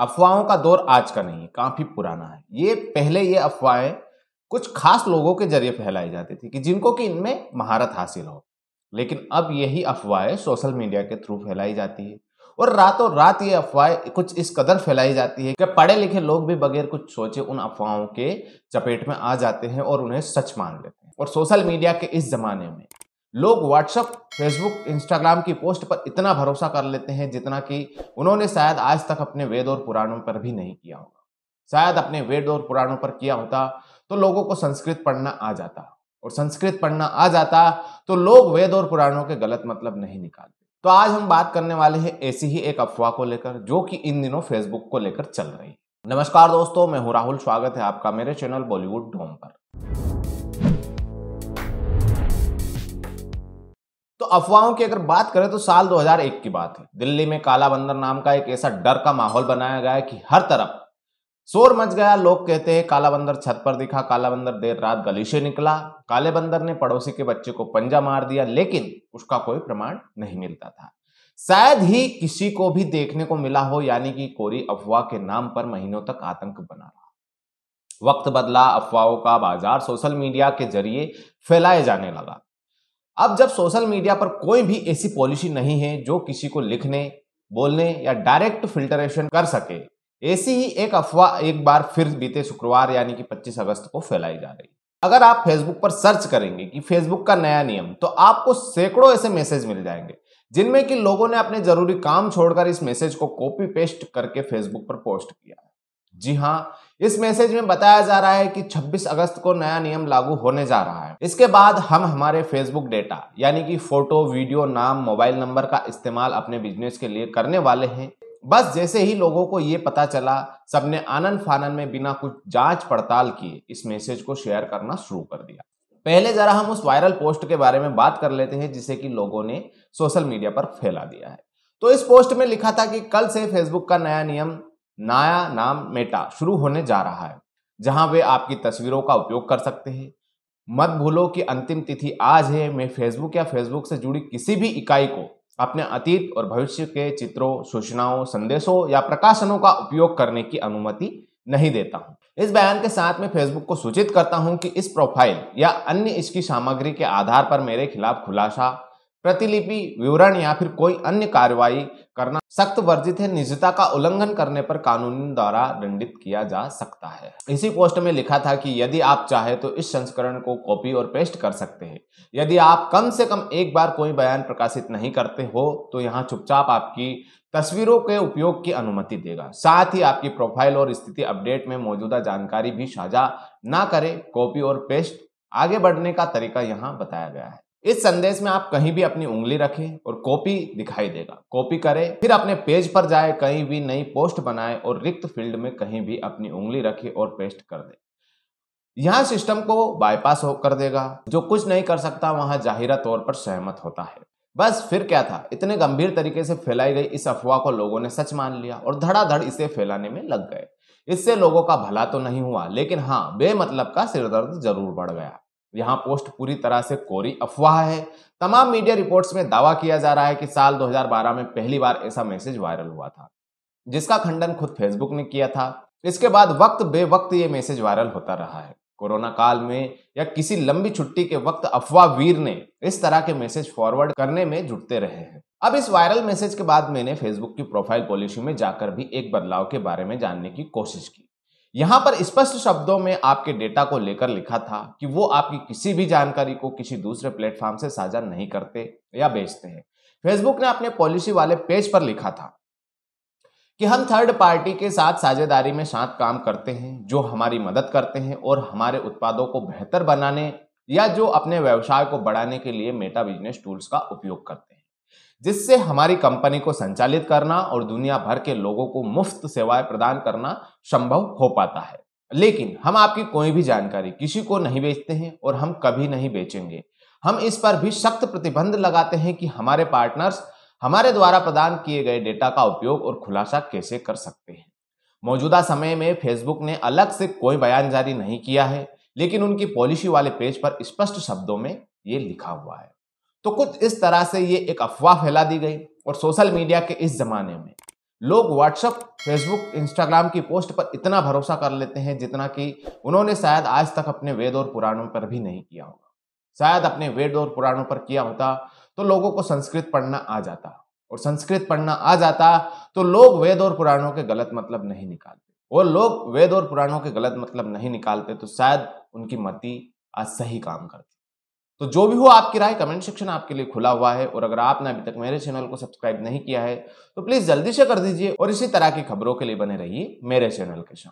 अफवाहों का दौर आज का नहीं है काफी पुराना है ये पहले ये अफवाहें कुछ खास लोगों के जरिए फैलाई जाती थी कि जिनको कि इनमें महारत हासिल हो लेकिन अब यही अफवाहें सोशल मीडिया के थ्रू फैलाई जाती है और रातों रात ये अफवाहें कुछ इस कदर फैलाई जाती है कि पढ़े लिखे लोग भी बगैर कुछ सोचे उन अफवाहों के चपेट में आ जाते हैं और उन्हें सच मान लेते हैं और सोशल मीडिया के इस जमाने में लोग व्हाट्सअप फेसबुक इंस्टाग्राम की पोस्ट पर इतना भरोसा कर लेते हैं जितना कि उन्होंने शायद आज तक अपने वेद और पुराणों पर भी नहीं किया होगा शायद अपने वेद और पुराणों पर किया होता तो लोगों को संस्कृत पढ़ना आ जाता और संस्कृत पढ़ना आ जाता तो लोग वेद और पुराणों के गलत मतलब नहीं निकालते तो आज हम बात करने वाले हैं ऐसी ही एक अफवाह को लेकर जो कि इन दिनों फेसबुक को लेकर चल रही है नमस्कार दोस्तों मैं हूं राहुल स्वागत है आपका मेरे चैनल बॉलीवुड ढोम पर तो अफवाहों की अगर बात करें तो साल 2001 की बात है दिल्ली में काला बंदर नाम का एक ऐसा डर का माहौल बनाया गया है कि हर तरफ शोर मच गया लोग कहते हैं काला बंदर छत पर दिखा काला बंदर देर रात गली से निकला काले बंदर ने पड़ोसी के बच्चे को पंजा मार दिया लेकिन उसका कोई प्रमाण नहीं मिलता था शायद ही किसी को भी देखने को मिला हो यानी कि कोरी अफवाह के नाम पर महीनों तक आतंक बना रहा वक्त बदला अफवाहों का बाजार सोशल मीडिया के जरिए फैलाए जाने लगा अब जब सोशल मीडिया पर कोई भी ऐसी पॉलिसी नहीं है जो किसी को लिखने बोलने या डायरेक्ट फिल्टरेशन कर सके ऐसी ही एक अफवाह एक बार फिर बीते शुक्रवार यानी कि 25 अगस्त को फैलाई जा रही अगर आप फेसबुक पर सर्च करेंगे कि फेसबुक का नया नियम तो आपको सैकड़ों ऐसे मैसेज मिल जाएंगे जिनमें कि लोगों ने अपने जरूरी काम छोड़कर इस मैसेज को कॉपी पेस्ट करके फेसबुक पर पोस्ट किया जी हाँ इस मैसेज में बताया जा रहा है कि 26 अगस्त को नया नियम लागू होने जा रहा है इसके बाद हम हमारे फेसबुक डेटा यानी कि फोटो वीडियो नाम मोबाइल नंबर का इस्तेमाल अपने बिजनेस के लिए करने वाले हैं बस जैसे ही लोगों को ये पता चला सबने आनंद फानन में बिना कुछ जांच पड़ताल किए इस मैसेज को शेयर करना शुरू कर दिया पहले जरा हम उस वायरल पोस्ट के बारे में बात कर लेते हैं जिसे कि लोगों ने सोशल मीडिया पर फैला दिया है तो इस पोस्ट में लिखा था कि कल से फेसबुक का नया नियम नया नाम मेटा शुरू होने जा रहा है जहां वे आपकी तस्वीरों का उपयोग कर सकते हैं मत भूलो कि अंतिम तिथि आज है मैं फेसबुक या फेसबुक से जुड़ी किसी भी इकाई को अपने अतीत और भविष्य के चित्रों सूचनाओं संदेशों या प्रकाशनों का उपयोग करने की अनुमति नहीं देता हूं इस बयान के साथ मैं फेसबुक को सूचित करता हूं कि इस प्रोफाइल या अन्य इसकी सामग्री के आधार पर मेरे खिलाफ खुलासा प्रतिलिपि विवरण या फिर कोई अन्य कार्रवाई करना सख्त वर्जित है निजता का उल्लंघन करने पर कानून द्वारा दंडित किया जा सकता है इसी पोस्ट में लिखा था कि यदि आप चाहे तो इस संस्करण को कॉपी और पेस्ट कर सकते हैं यदि आप कम से कम एक बार कोई बयान प्रकाशित नहीं करते हो तो यहाँ चुपचाप आपकी तस्वीरों के उपयोग की अनुमति देगा साथ ही आपकी प्रोफाइल और स्थिति अपडेट में मौजूदा जानकारी भी साझा ना करें कॉपी और पेस्ट आगे बढ़ने का तरीका यहाँ बताया गया है इस संदेश में आप कहीं भी अपनी उंगली रखें और कॉपी दिखाई देगा कॉपी करें फिर अपने पेज पर जाए कहीं भी नई पोस्ट बनाए और रिक्त फील्ड में कहीं भी अपनी उंगली रखे और पेस्ट कर दे यहां सिस्टम को बाईपास कर देगा जो कुछ नहीं कर सकता वहां जाहिरा तौर पर सहमत होता है बस फिर क्या था इतने गंभीर तरीके से फैलाई गई इस अफवाह को लोगों ने सच मान लिया और धड़ाधड़ इसे फैलाने में लग गए इससे लोगों का भला तो नहीं हुआ लेकिन हाँ बेमतलब का सिरदर्द जरूर बढ़ गया यहां पोस्ट पूरी तरह से कोरी अफवाह है तमाम मीडिया रिपोर्ट्स में दावा किया जा रहा है कि साल 2012 में पहली बार ऐसा मैसेज वायरल हुआ था जिसका खंडन खुद फेसबुक ने किया था इसके बाद वक्त बेवक्त ये मैसेज वायरल होता रहा है कोरोना काल में या किसी लंबी छुट्टी के वक्त अफवाह वीर ने इस तरह के मैसेज फॉरवर्ड करने में जुटते रहे हैं अब इस वायरल मैसेज के बाद मैंने फेसबुक की प्रोफाइल पॉलिसी में जाकर भी एक बदलाव के बारे में जानने की कोशिश की यहां पर स्पष्ट शब्दों में आपके डेटा को लेकर लिखा था कि वो आपकी किसी भी जानकारी को किसी दूसरे प्लेटफॉर्म से साझा नहीं करते या बेचते हैं फेसबुक ने अपने पॉलिसी वाले पेज पर लिखा था कि हम थर्ड पार्टी के साथ साझेदारी में साथ काम करते हैं जो हमारी मदद करते हैं और हमारे उत्पादों को बेहतर बनाने या जो अपने व्यवसाय को बढ़ाने के लिए मेटा बिजनेस टूल्स का उपयोग करते हैं जिससे हमारी कंपनी को संचालित करना और दुनिया भर के लोगों को मुफ्त सेवाएं प्रदान करना संभव हो पाता है लेकिन हम आपकी कोई भी जानकारी किसी को नहीं बेचते हैं और हम कभी नहीं बेचेंगे हम इस पर भी सख्त प्रतिबंध लगाते हैं कि हमारे पार्टनर्स हमारे द्वारा प्रदान किए गए डेटा का उपयोग और खुलासा कैसे कर सकते हैं मौजूदा समय में फेसबुक ने अलग से कोई बयान जारी नहीं किया है लेकिन उनकी पॉलिसी वाले पेज पर स्पष्ट शब्दों में ये लिखा हुआ है तो कुछ इस तरह से ये एक अफवाह फैला दी गई और सोशल मीडिया के इस ज़माने में लोग व्हाट्सअप फेसबुक इंस्टाग्राम की पोस्ट पर इतना भरोसा कर लेते हैं जितना कि उन्होंने शायद आज तक अपने वेद और पुराणों पर भी नहीं किया होगा शायद अपने वेद और पुराणों पर किया होता तो लोगों को संस्कृत पढ़ना आ जाता और संस्कृत पढ़ना आ जाता तो लोग वेद और पुराणों के गलत मतलब नहीं निकालते और लोग वेद और पुराणों के गलत मतलब नहीं निकालते तो शायद उनकी मति आज सही काम करती तो जो भी हो आपकी राय कमेंट सेक्शन आपके लिए खुला हुआ है और अगर आपने अभी तक मेरे चैनल को सब्सक्राइब नहीं किया है तो प्लीज़ जल्दी से कर दीजिए और इसी तरह की खबरों के लिए बने रहिए मेरे चैनल के साथ